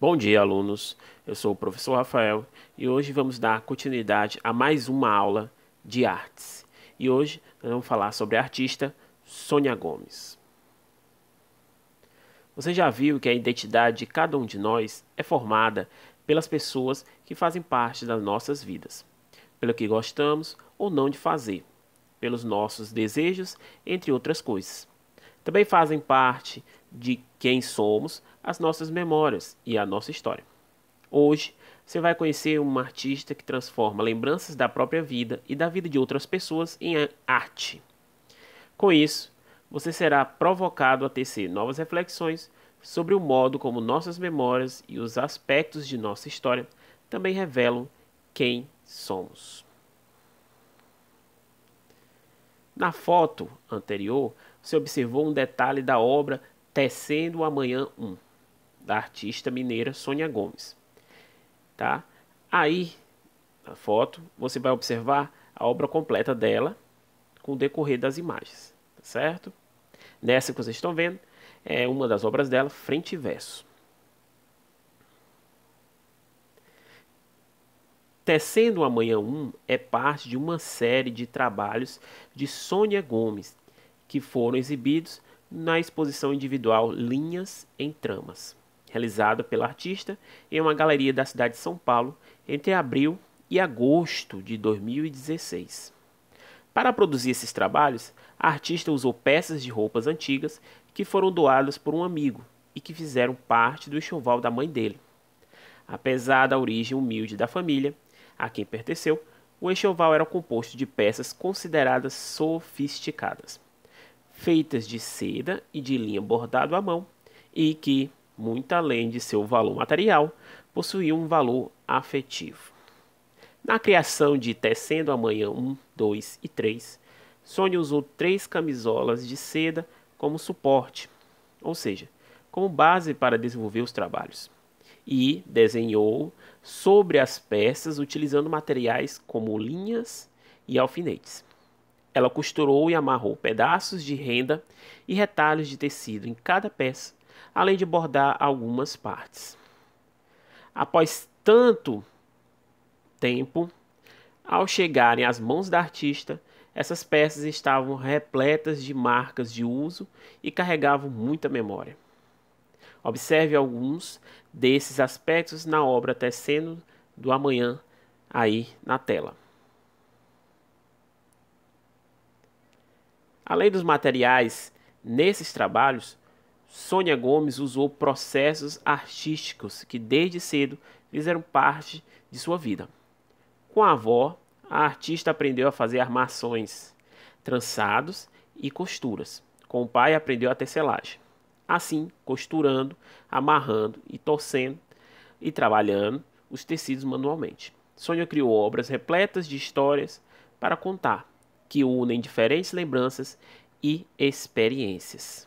Bom dia, alunos. Eu sou o professor Rafael e hoje vamos dar continuidade a mais uma aula de artes. E hoje nós vamos falar sobre a artista Sônia Gomes. Você já viu que a identidade de cada um de nós é formada pelas pessoas que fazem parte das nossas vidas, pelo que gostamos ou não de fazer, pelos nossos desejos, entre outras coisas. Também fazem parte de quem somos, as nossas memórias e a nossa história. Hoje, você vai conhecer um artista que transforma lembranças da própria vida e da vida de outras pessoas em arte. Com isso, você será provocado a tecer novas reflexões sobre o modo como nossas memórias e os aspectos de nossa história também revelam quem somos. Na foto anterior, você observou um detalhe da obra Tecendo o Amanhã 1, da artista mineira Sônia Gomes. Tá? Aí, na foto, você vai observar a obra completa dela com o decorrer das imagens, tá certo? Nessa que vocês estão vendo, é uma das obras dela, Frente e Verso. Tecendo o Amanhã 1 é parte de uma série de trabalhos de Sônia Gomes que foram exibidos na exposição individual Linhas em Tramas, realizada pela artista em uma galeria da cidade de São Paulo entre abril e agosto de 2016. Para produzir esses trabalhos, a artista usou peças de roupas antigas que foram doadas por um amigo e que fizeram parte do enxoval da mãe dele. Apesar da origem humilde da família a quem pertenceu, o enxoval era composto de peças consideradas sofisticadas feitas de seda e de linha bordado à mão, e que, muito além de seu valor material, possuíam um valor afetivo. Na criação de Tecendo Amanhã 1, 2 e 3, Sônia usou três camisolas de seda como suporte, ou seja, como base para desenvolver os trabalhos, e desenhou sobre as peças utilizando materiais como linhas e alfinetes. Ela costurou e amarrou pedaços de renda e retalhos de tecido em cada peça, além de bordar algumas partes. Após tanto tempo, ao chegarem às mãos da artista, essas peças estavam repletas de marcas de uso e carregavam muita memória. Observe alguns desses aspectos na obra Tecendo do Amanhã aí na tela. Além dos materiais nesses trabalhos, Sônia Gomes usou processos artísticos que desde cedo fizeram parte de sua vida. Com a avó, a artista aprendeu a fazer armações, trançados e costuras. Com o pai, aprendeu a tecelagem. Assim, costurando, amarrando e torcendo e trabalhando os tecidos manualmente. Sônia criou obras repletas de histórias para contar, que unem diferentes lembranças e experiências.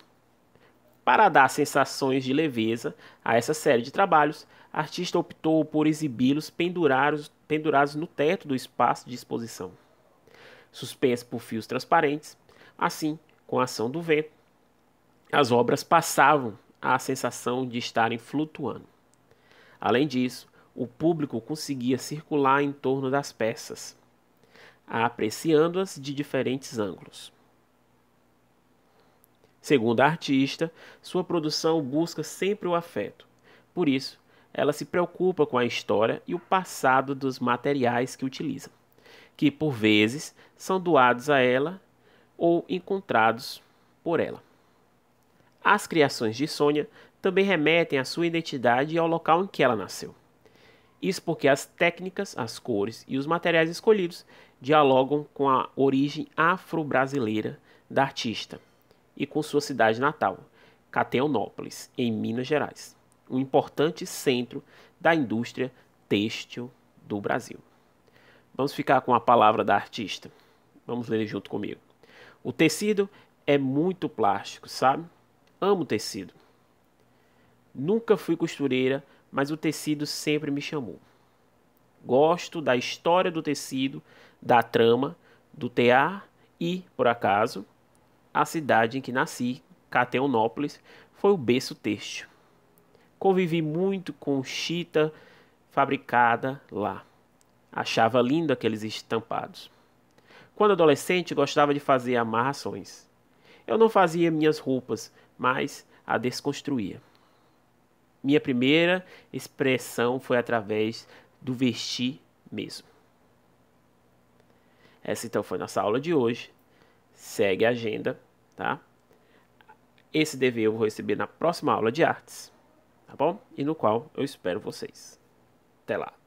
Para dar sensações de leveza a essa série de trabalhos, a artista optou por exibi-los pendurados, pendurados no teto do espaço de exposição, suspensos por fios transparentes. Assim, com a ação do vento, as obras passavam a sensação de estarem flutuando. Além disso, o público conseguia circular em torno das peças, apreciando-as de diferentes ângulos. Segundo a artista, sua produção busca sempre o afeto. Por isso, ela se preocupa com a história e o passado dos materiais que utiliza, que por vezes são doados a ela ou encontrados por ela. As criações de Sônia também remetem à sua identidade e ao local em que ela nasceu. Isso porque as técnicas, as cores e os materiais escolhidos dialogam com a origem afro-brasileira da artista e com sua cidade natal, Cateonópolis, em Minas Gerais, um importante centro da indústria têxtil do Brasil. Vamos ficar com a palavra da artista. Vamos ler junto comigo. O tecido é muito plástico, sabe? Amo tecido. Nunca fui costureira mas o tecido sempre me chamou. Gosto da história do tecido, da trama, do tear e, por acaso, a cidade em que nasci, Cateonópolis, foi o berço têxtil. Convivi muito com chita fabricada lá. Achava lindo aqueles estampados. Quando adolescente, gostava de fazer amarrações. Eu não fazia minhas roupas, mas a desconstruía. Minha primeira expressão foi através do vestir mesmo. Essa então foi nossa aula de hoje. Segue a agenda, tá? Esse dever eu vou receber na próxima aula de artes, tá bom? E no qual eu espero vocês. Até lá.